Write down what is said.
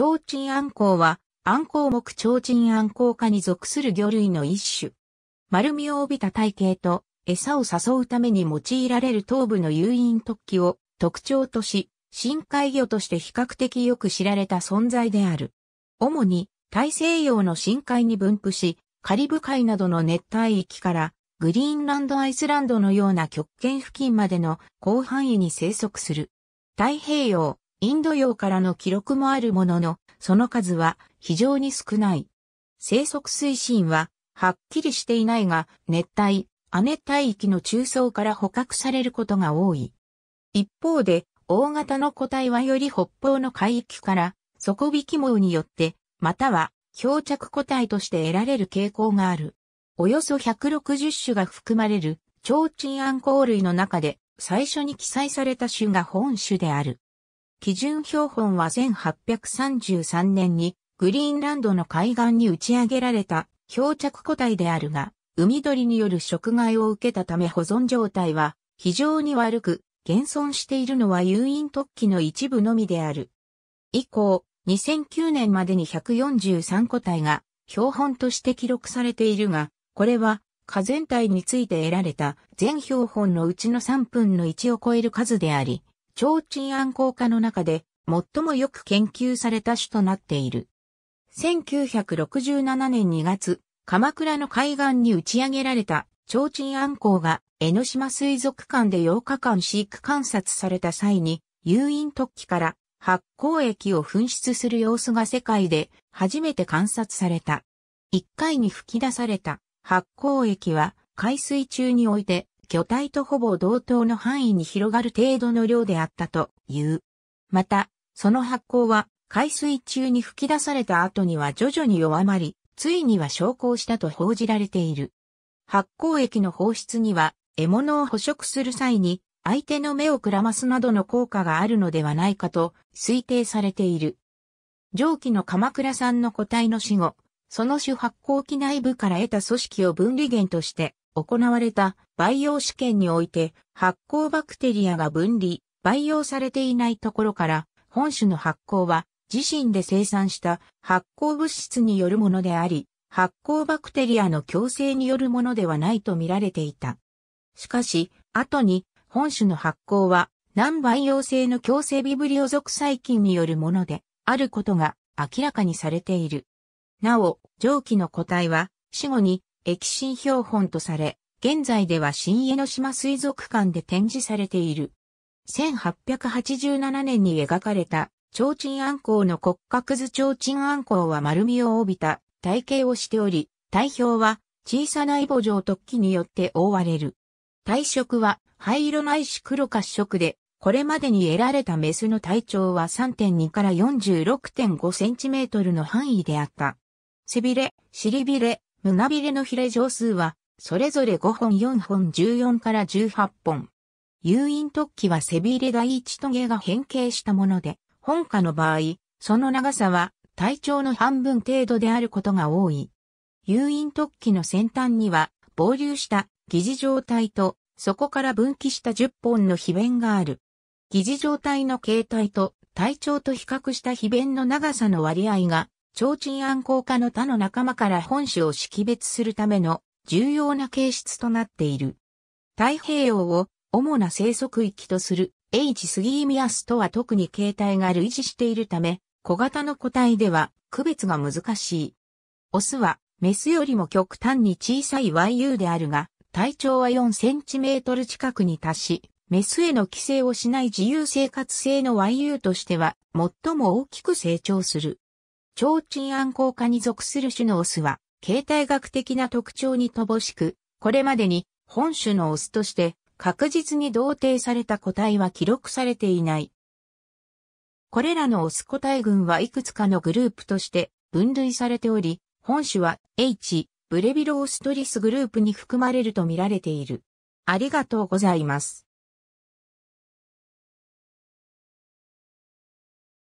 提灯暗光は、暗光目提灯暗光科に属する魚類の一種。丸みを帯びた体型と、餌を誘うために用いられる頭部の誘引突起を特徴とし、深海魚として比較的よく知られた存在である。主に大西洋の深海に分布し、カリブ海などの熱帯域からグリーンランドアイスランドのような極限付近までの広範囲に生息する。太平洋、インド洋からの記録もあるものの、その数は非常に少ない。生息推進ははっきりしていないが、熱帯、亜熱帯域の中層から捕獲されることが多い。一方で、大型の個体はより北方の海域から、底引き網によって、または漂着個体として得られる傾向がある。およそ160種が含まれる、超鎮暗光類の中で、最初に記載された種が本種である。基準標本は1833年にグリーンランドの海岸に打ち上げられた漂着個体であるが、海鳥による食害を受けたため保存状態は非常に悪く、現存しているのは誘引突起の一部のみである。以降、2009年までに143個体が標本として記録されているが、これは、火全体について得られた全標本のうちの3分の1を超える数であり、超鎮暗効果の中で最もよく研究された種となっている。1967年2月、鎌倉の海岸に打ち上げられた超鎮暗港が江ノ島水族館で8日間飼育観察された際に、誘引突起から発光液を噴出する様子が世界で初めて観察された。1回に吹き出された発光液は海水中において巨体とほぼ同等の範囲に広がる程度の量であったという。また、その発酵は海水中に吹き出された後には徐々に弱まり、ついには昇降したと報じられている。発酵液の放出には、獲物を捕食する際に、相手の目をくらますなどの効果があるのではないかと推定されている。上記の鎌倉さんの個体の死後、その種発酵機内部から得た組織を分離源として行われた培養試験において発酵バクテリアが分離、培養されていないところから本種の発酵は自身で生産した発酵物質によるものであり、発酵バクテリアの強制によるものではないと見られていた。しかし、後に本種の発酵は難培養性の強制ビブリオ属細菌によるものであることが明らかにされている。なお、蒸気の個体は死後に液心標本とされ、現在では新江ノ島水族館で展示されている。1887年に描かれた、提灯暗光の骨格図提灯暗光は丸みを帯びた体型をしており、体表は小さなイボ状突起によって覆われる。体色は灰色ないし黒褐色で、これまでに得られたメスの体長は3.2から46.5センチメートルの範囲であった。背びれ、尻びれ、胸びれのヒレ上数は、それぞれ5本4本14から18本。誘引突起は背びれ第一トゲが変形したもので、本科の場合、その長さは体長の半分程度であることが多い。誘引突起の先端には、膨流した疑似状態と、そこから分岐した10本の皮弁がある。疑似状態の形態と体長と比較した皮弁の長さの割合が提灯暗号化の他の仲間から本種を識別するための重要な形質となっている。太平洋を主な生息域とする H スギーミアスとは特に形態が類似しているため、小型の個体では区別が難しい。オスはメスよりも極端に小さい YU であるが、体長は4センチメートル近くに達し、メスへの規制をしない自由生活性の YU としては最も大きく成長する。超鎮暗効果に属する種のオスは、形態学的な特徴に乏しく、これまでに本種のオスとして確実に同定された個体は記録されていない。これらのオス個体群はいくつかのグループとして分類されており、本種は H、ブレビロオストリスグループに含まれると見られている。ありがとうございます。